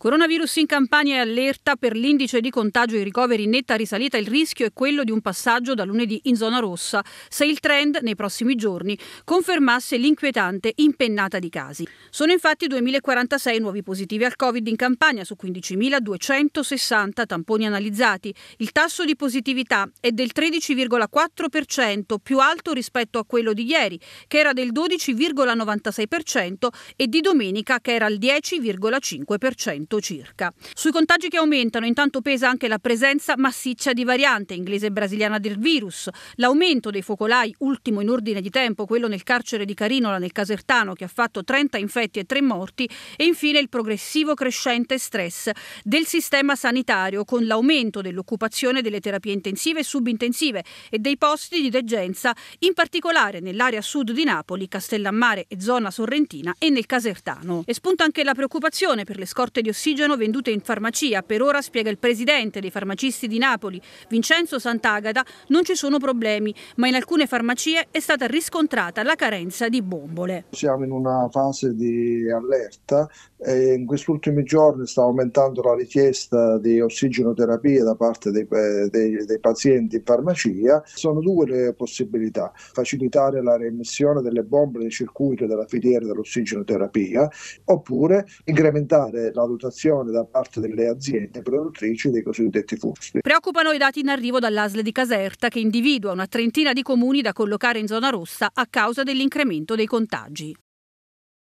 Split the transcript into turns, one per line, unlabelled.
Coronavirus in Campania è allerta per l'indice di contagio e ricoveri in netta risalita. Il rischio è quello di un passaggio da lunedì in zona rossa se il trend nei prossimi giorni confermasse l'inquietante impennata di casi. Sono infatti 2046 nuovi positivi al Covid in Campania su 15.260 tamponi analizzati. Il tasso di positività è del 13,4%, più alto rispetto a quello di ieri, che era del 12,96% e di domenica che era al 10,5%. 100 circa. Sui contagi che aumentano intanto pesa anche la presenza massiccia di variante inglese e brasiliana del virus, l'aumento dei focolai, ultimo in ordine di tempo, quello nel carcere di Carinola nel Casertano che ha fatto 30 infetti e 3 morti e infine il progressivo crescente stress del sistema sanitario con l'aumento dell'occupazione delle terapie intensive e subintensive e dei posti di degenza, in particolare nell'area sud di Napoli, Castellammare e zona sorrentina e nel Casertano. E spunta anche la preoccupazione per le scorte di ossigeno ossigeno vendute in farmacia. Per ora, spiega il presidente dei farmacisti di Napoli, Vincenzo Sant'Agata, non ci sono problemi, ma in alcune farmacie è stata riscontrata la carenza di bombole.
Siamo in una fase di allerta e in questi ultimi giorni sta aumentando la richiesta di ossigenoterapia da parte dei, eh, dei, dei pazienti in farmacia. Sono due le possibilità, facilitare la remissione delle bombole nel circuito della filiera dell'ossigenoterapia oppure incrementare la dotazione compensazione da parte delle aziende produttrici dei cosiddetti fusti.
Preoccupano i dati in arrivo dall'ASL di Caserta che individua una trentina di comuni da collocare in zona rossa a causa dell'incremento dei contagi.